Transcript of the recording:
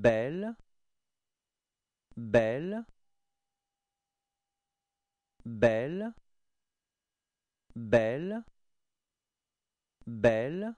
belle belle belle belle belle